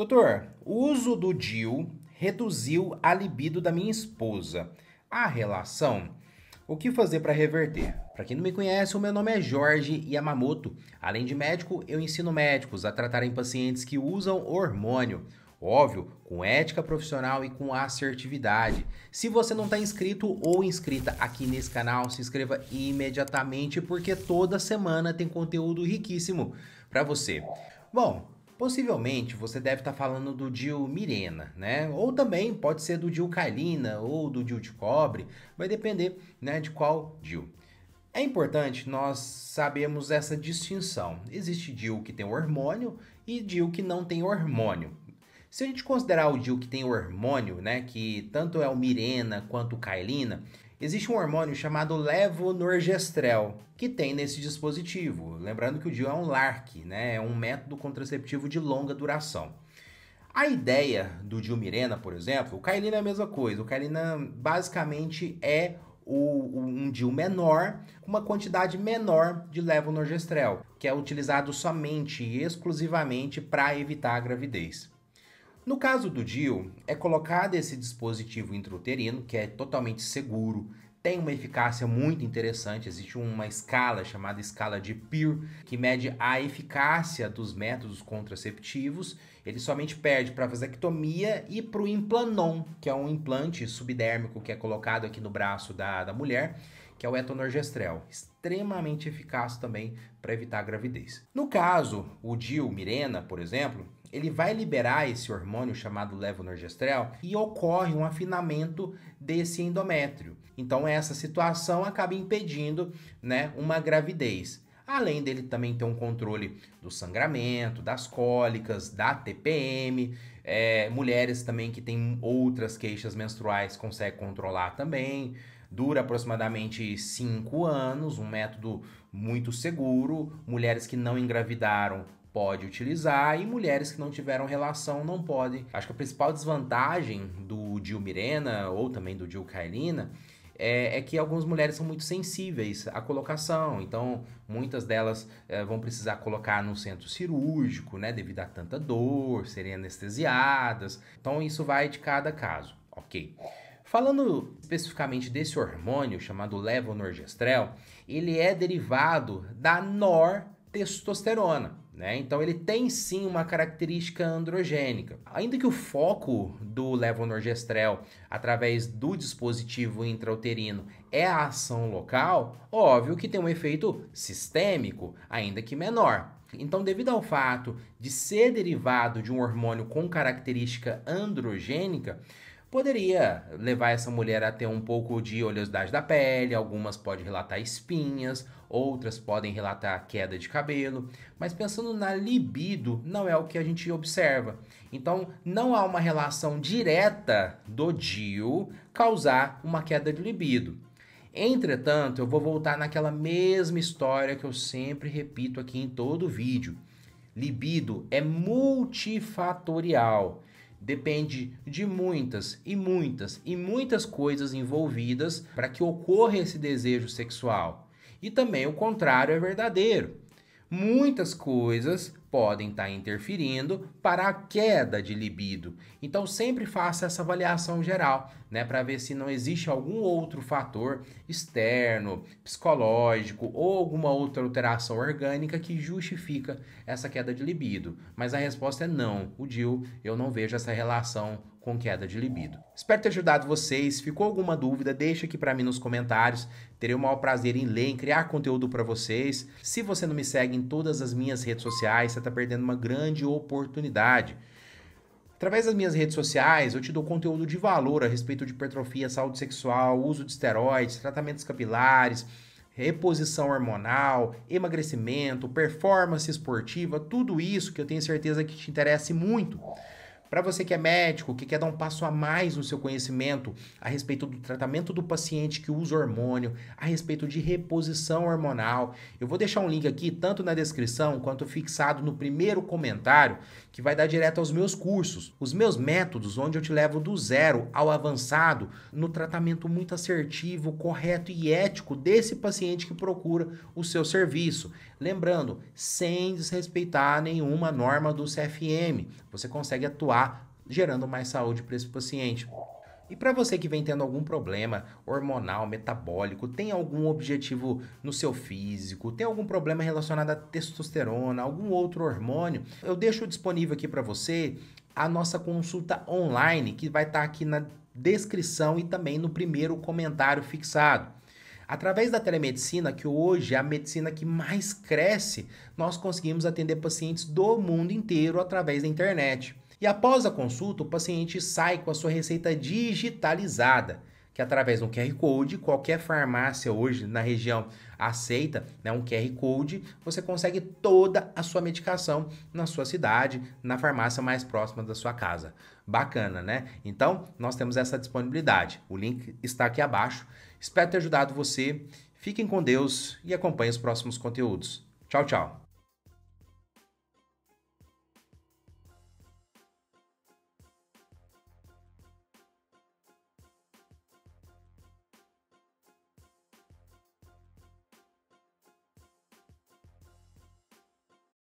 Doutor, o uso do DIU reduziu a libido da minha esposa. A relação? O que fazer para reverter? Para quem não me conhece, o meu nome é Jorge Yamamoto. Além de médico, eu ensino médicos a tratarem pacientes que usam hormônio. Óbvio, com ética profissional e com assertividade. Se você não está inscrito ou inscrita aqui nesse canal, se inscreva imediatamente porque toda semana tem conteúdo riquíssimo para você. Bom, Possivelmente você deve estar tá falando do Dil Mirena, né? Ou também pode ser do Dil Carlina ou do Dil de Cobre, vai depender né, de qual Dil. É importante nós sabemos essa distinção. Existe DIL que tem hormônio e DIL que não tem hormônio. Se a gente considerar o DIL que tem hormônio, né, que tanto é o Mirena quanto o Kailina, Existe um hormônio chamado levonorgestrel que tem nesse dispositivo. Lembrando que o DIU é um LARC, né? É um método contraceptivo de longa duração. A ideia do Mirena, por exemplo, o Kailina é a mesma coisa. O Kailina basicamente é o, um DIU menor, uma quantidade menor de levonorgestrel, que é utilizado somente e exclusivamente para evitar a gravidez. No caso do DIU, é colocado esse dispositivo intrauterino, que é totalmente seguro, tem uma eficácia muito interessante. Existe uma escala chamada escala de PIR, que mede a eficácia dos métodos contraceptivos. Ele somente perde para a vasectomia e para o implanon, que é um implante subdérmico que é colocado aqui no braço da, da mulher, que é o etonorgestrel. Extremamente eficaz também para evitar a gravidez. No caso, o diu, Mirena, por exemplo, ele vai liberar esse hormônio chamado levonorgestrel e ocorre um afinamento desse endométrio. Então essa situação acaba impedindo, né, uma gravidez. Além dele também ter um controle do sangramento, das cólicas, da TPM, é, mulheres também que têm outras queixas menstruais consegue controlar também. Dura aproximadamente 5 anos, um método muito seguro. Mulheres que não engravidaram pode utilizar e mulheres que não tiveram relação não podem. Acho que a principal desvantagem do Dilmirena ou também do Dilcailina é, é que algumas mulheres são muito sensíveis à colocação, então muitas delas é, vão precisar colocar no centro cirúrgico, né, devido a tanta dor, serem anestesiadas. Então isso vai de cada caso, ok? Falando especificamente desse hormônio chamado levonorgestrel, ele é derivado da nortestosterona. Né? Então ele tem sim uma característica androgênica. Ainda que o foco do levonorgestrel através do dispositivo intrauterino é a ação local, óbvio que tem um efeito sistêmico, ainda que menor. Então, devido ao fato de ser derivado de um hormônio com característica androgênica, poderia levar essa mulher a ter um pouco de oleosidade da pele, algumas podem relatar espinhas, outras podem relatar queda de cabelo, mas pensando na libido, não é o que a gente observa. Então, não há uma relação direta do DIU causar uma queda de libido. Entretanto, eu vou voltar naquela mesma história que eu sempre repito aqui em todo vídeo. Libido é multifatorial. Depende de muitas e muitas e muitas coisas envolvidas para que ocorra esse desejo sexual. E também o contrário é verdadeiro. Muitas coisas podem estar tá interferindo para a queda de libido. Então sempre faça essa avaliação geral, né, para ver se não existe algum outro fator externo, psicológico ou alguma outra alteração orgânica que justifica essa queda de libido. Mas a resposta é não. O DIL, eu não vejo essa relação com queda de libido. Espero ter ajudado vocês. Ficou alguma dúvida? Deixa aqui para mim nos comentários. Terei o maior prazer em ler, e criar conteúdo para vocês. Se você não me segue em todas as minhas redes sociais, está perdendo uma grande oportunidade. Através das minhas redes sociais, eu te dou conteúdo de valor a respeito de hipertrofia, saúde sexual, uso de esteroides, tratamentos capilares, reposição hormonal, emagrecimento, performance esportiva, tudo isso que eu tenho certeza que te interessa muito. Para você que é médico, que quer dar um passo a mais no seu conhecimento a respeito do tratamento do paciente que usa hormônio, a respeito de reposição hormonal, eu vou deixar um link aqui, tanto na descrição quanto fixado no primeiro comentário, que vai dar direto aos meus cursos, os meus métodos, onde eu te levo do zero ao avançado no tratamento muito assertivo, correto e ético desse paciente que procura o seu serviço. Lembrando, sem desrespeitar nenhuma norma do CFM, você consegue atuar Tá gerando mais saúde para esse paciente. E para você que vem tendo algum problema hormonal, metabólico, tem algum objetivo no seu físico, tem algum problema relacionado à testosterona, algum outro hormônio, eu deixo disponível aqui para você a nossa consulta online, que vai estar tá aqui na descrição e também no primeiro comentário fixado. Através da telemedicina, que hoje é a medicina que mais cresce, nós conseguimos atender pacientes do mundo inteiro através da internet. E após a consulta, o paciente sai com a sua receita digitalizada, que através de um QR Code, qualquer farmácia hoje na região aceita né, um QR Code, você consegue toda a sua medicação na sua cidade, na farmácia mais próxima da sua casa. Bacana, né? Então, nós temos essa disponibilidade. O link está aqui abaixo. Espero ter ajudado você. Fiquem com Deus e acompanhem os próximos conteúdos. Tchau, tchau.